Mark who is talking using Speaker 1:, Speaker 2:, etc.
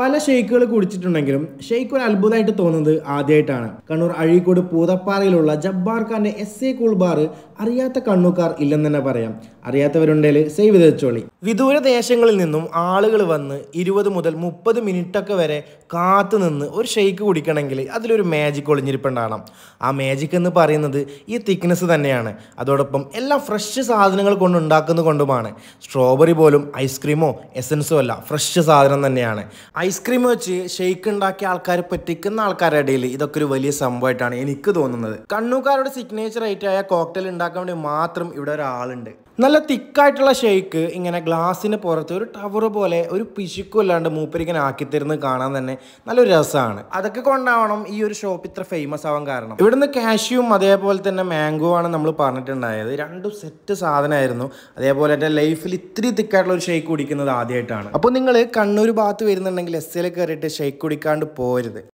Speaker 1: പല ഷെയ്ക്കുകൾ കുടിച്ചിട്ടുണ്ടെങ്കിലും ഷെയ്ക്ക് ഒരു അത്ഭുതമായിട്ട് തോന്നുന്നത് ആദ്യമായിട്ടാണ് കണ്ണൂർ അഴീക്കോട് പൂതപ്പാറയിലുള്ള ജബ്ബാർ ഖാന്റെ എസ് എ കൂൾ ബാർ അറിയാത്ത കണ്ണൂക്കാർ ഇല്ലെന്ന് തന്നെ പറയാം അറിയാത്തവരുണ്ടെങ്കിൽ സേവ് ചെയ്ത് വെച്ചോളി വിദൂര ദേശങ്ങളിൽ നിന്നും ആളുകൾ വന്ന് ഇരുപത് മുതൽ മുപ്പത് മിനിറ്റൊക്കെ വരെ കാത്തു നിന്ന് ഒരു ഷെയ്ക്ക് കുടിക്കണമെങ്കിൽ അതിലൊരു മാജിക് ഒളിഞ്ഞിരിപ്പുണ്ടാകണം ആ മാജിക് എന്ന് പറയുന്നത് ഈ തിക്നെസ് തന്നെയാണ് അതോടൊപ്പം എല്ലാം ഫ്രഷ് സാധനങ്ങൾ കൊണ്ട് ഉണ്ടാക്കുന്നത് കൊണ്ടുമാണ് സ്ട്രോബെറി പോലും ഐസ്ക്രീമോ എസൻസോ അല്ല ഫ്രഷ് സാധനം തന്നെയാണ് ഐസ്ക്രീം വെച്ച് ഷെയ്ക്ക് ഉണ്ടാക്കിയ ആൾക്കാർ പറ്റിക്കുന്ന ആൾക്കാരുടെ ഇടയിൽ ഇതൊക്കെ ഒരു വലിയ സംഭവമായിട്ടാണ് എനിക്ക് തോന്നുന്നത് കണ്ണൂക്കാരുടെ സിഗ്നേച്ചർ ഐറ്റായ കോക്ടെയിൽ ഉണ്ടാക്കാൻ വേണ്ടി മാത്രം ഇവിടെ ഒരാളുണ്ട് നല്ല തിക്കായിട്ടുള്ള ഷെയ്ക്ക് ഇങ്ങനെ ഗ്ലാസ്സിന് പുറത്ത് ഒരു ടവർ പോലെ ഒരു പിശുക്കുമല്ലാണ്ട് മൂപ്പരിങ്ങനെ ആക്കി തരുന്നത് കാണാൻ തന്നെ നല്ലൊരു രസമാണ് അതൊക്കെ കൊണ്ടാവണം ഈ ഒരു ഷോപ്പ് ഇത്ര ഫേമസ് ആവാൻ കാരണം ഇവിടുന്ന് കാഷ്യൂവും അതേപോലെ തന്നെ മാംഗോ ആണ് നമ്മൾ പറഞ്ഞിട്ടുണ്ടായത് രണ്ടും സെറ്റ് സാധനമായിരുന്നു അതേപോലെ എൻ്റെ ലൈഫിൽ ഇത്രയും തിക്കായിട്ടുള്ള ഒരു ഷെയ്ക്ക് കുടിക്കുന്നത് ആദ്യമായിട്ടാണ് അപ്പോൾ നിങ്ങൾ കണ്ണൂർ ഭാഗത്ത് വരുന്നുണ്ടെങ്കിൽ ബസ്സിൽ കയറിയിട്ട് ഷെയ്ക്ക് കുടിക്കാണ്ട് പോരുത്